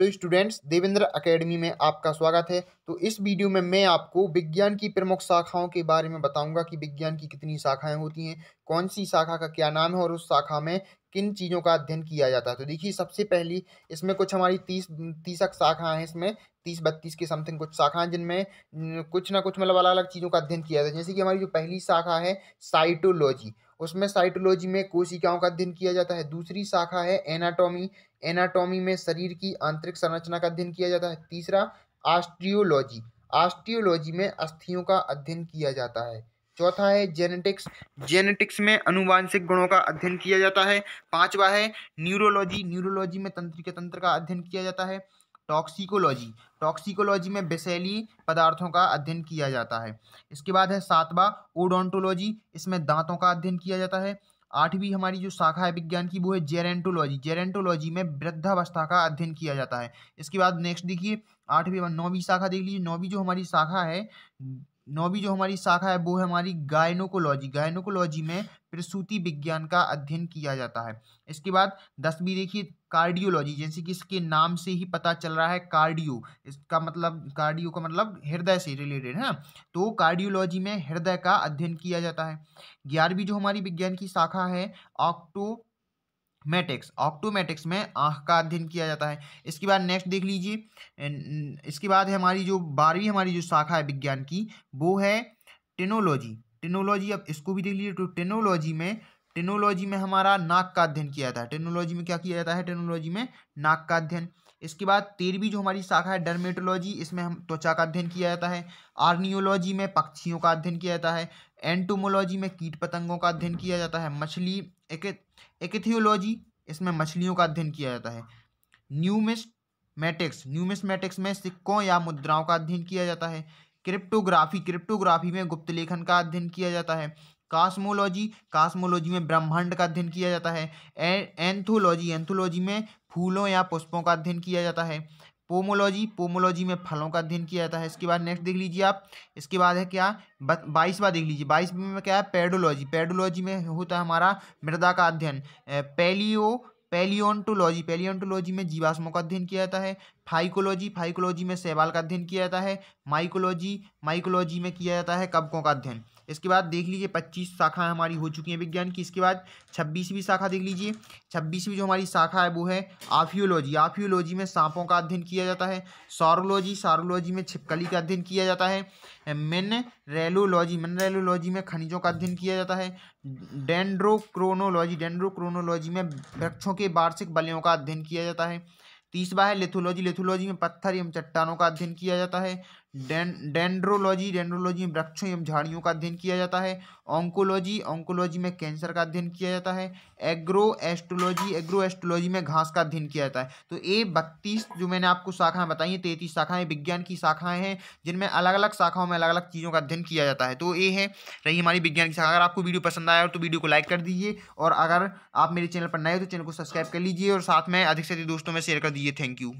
तो students Devendra academy में आपका स्वागत है तो इस वीडियो में मैं आपको विज्ञान की प्रमुख शाखाओं के बारे में बताऊंगा कि विज्ञान की कितनी शाखाएं होती हैं कौन सी शाखा का क्या नाम है और उस शाखा में किन चीज़ों का अध्ययन किया जाता है तो देखिए सबसे पहली इसमें कुछ हमारी तीस तीसक शाखाएँ हैं इसमें तीस बत्तीस के समथिंग कुछ शाखाएँ जिनमें कुछ ना कुछ मतलब अलग अलग चीज़ों का अध्ययन किया जाता है जैसे कि हमारी जो पहली शाखा है साइटोलॉजी उसमें साइटोलॉजी में कोशिकाओं का अध्ययन किया जाता है दूसरी शाखा है एनाटॉमी एनाटॉमी में शरीर की आंतरिक संरचना का अध्ययन किया जाता है तीसरा आस्ट्रियोलॉजी आस्ट्रियोलॉजी में अस्थियों का अध्ययन किया जाता है चौथा है जेनेटिक्स जेनेटिक्स में अनुवांशिक गुणों का अध्ययन किया जाता है पांचवा है न्यूरोलॉजी न्यूरोलॉजी में तंत्रिका तंत्र का अध्ययन किया जाता है टॉक्सिकोलॉजी टॉक्सिकोलॉजी में बेसैली पदार्थों का अध्ययन किया जाता है इसके बाद है सातवां ओडोंटोलॉजी इसमें दांतों का अध्ययन किया जाता है आठवीं हमारी जो शाखा है विज्ञान की वो है जेरेंटोलॉजी जेरेंटोलॉजी में वृद्धावस्था का अध्ययन किया जाता है इसके बाद नेक्स्ट देखिए आठवीं नौवीं शाखा देख लीजिए नौवीं जो हमारी शाखा है नौवीं जो हमारी शाखा है वो है हमारी गायनोकोलॉजी गायनोकोलॉजी में प्रसूति विज्ञान का अध्ययन किया जाता है इसके बाद दसवीं देखिए कार्डियोलॉजी जैसे कि इसके नाम से ही पता चल रहा है कार्डियो इसका मतलब कार्डियो का मतलब हृदय से रिलेटेड है ना तो कार्डियोलॉजी में हृदय का अध्ययन किया जाता है ग्यारहवीं जो हमारी विज्ञान की शाखा है ऑक्टो मैटिक्स ऑक्टोमेटिक्स में आँख का अध्ययन किया जाता है इसके बाद नेक्स्ट देख लीजिए इसके बाद है हमारी जो बारहवीं हमारी जो शाखा है विज्ञान की वो है टेनोलॉजी टेनोलॉजी अब इसको भी देख लीजिए तो टेनोलॉजी में टेनोलॉजी में हमारा नाक का अध्ययन किया जाता है टेनोलॉजी में क्या किया जाता है टेनोलॉजी में नाक का अध्ययन इसके बाद तेरहवीं जो हमारी शाखा है डर्मेटोलॉजी इसमें हम त्वचा का अध्ययन किया जाता है आर्नियोलॉजी में पक्षियों का अध्ययन किया जाता है एंटोमोलॉजी में कीट पतंगों का अध्ययन किया जाता है मछली एकथियोलॉजी इसमें मछलियों का अध्ययन किया जाता है न्यूमिस्मेटिक्स न्यूमिस्मेटिक्स में सिक्कों या मुद्राओं का अध्ययन किया जाता है क्रिप्टोग्राफी क्रिप्टोग्राफी में गुप्त लेखन का अध्ययन किया जाता है कास्मोलॉजी कास्मोलॉजी में ब्रह्मांड का अध्ययन किया जाता है एंथोलॉजी एंथोलॉजी में फूलों या पुष्पों का अध्ययन किया जाता है पोमोलॉजी पोमोलॉजी में फलों का अध्ययन किया जाता है इसके बाद नेक्स्ट देख लीजिए आप इसके बाद है क्या बाईसवा देख लीजिए बाईस में क्या है पेडोलॉजी पेडोलॉजी में होता है हमारा मृदा का अध्ययन पेलियो पेलियोटोलॉजी पेलियोटोलॉजी में जीवाश्मों का अध्ययन किया जाता है फाइकोलॉजी फाइकोलॉजी में सेवाल का अध्ययन किया जाता है माइकोलॉजी माइकोलॉजी में किया जाता है कबकों का अध्ययन इसके बाद देख लीजिए पच्चीस शाखाएं हमारी हो चुकी हैं विज्ञान की इसके बाद छब्बीसवीं शाखा देख लीजिए छब्बीसवीं जो हमारी शाखा है वो है आफियोलॉजी आफियोलॉजी में सांपों का अध्ययन किया जाता है सारोलॉजी सारोलॉजी में छिपकली का अध्ययन किया जाता है मिनरेलोलॉजी मिनरेलोलॉजी में खनिजों का अध्ययन किया जाता है डेंड्रोक्रोनोलॉजी डेंड्रोक्रोनोलॉजी में वृक्षों के वार्षिक बलियों का अध्ययन किया जाता है तीसरा है लेथोलॉजी लेथोलॉजी में पत्थर एवं चट्टानों का अध्ययन किया जाता है डें डेंड्रोलॉजी डेंड्रोलॉजी में वृक्षों एवं झाड़ियों का अध्ययन किया जाता है ऑंकोलॉजी ऑंकोलॉजी में कैंसर का अध्ययन किया जाता है एग्रो एस्ट्रोलॉजी एग्रो एस्ट्रोलॉजी में घास का अध्ययन किया जाता है तो ये बत्तीस जो मैंने आपको शाखाएं बताई हैं तैंतीस शाखाएं विज्ञान की शाखाएं हैं जिनमें अलग अलग शाखाओं में अलग अलग चीज़ों का अध्ययन किया जाता है तो ये है रही हमारी विज्ञान की शाखा अगर आपको वीडियो पसंद आया हो तो वीडियो को लाइक कर दीजिए और अगर आप मेरे चैनल पर नए हो तो चैनल को सब्सक्राइब कर लीजिए और साथ में अधिक से अधिक दोस्तों में शेयर कर दीजिए थैंक यू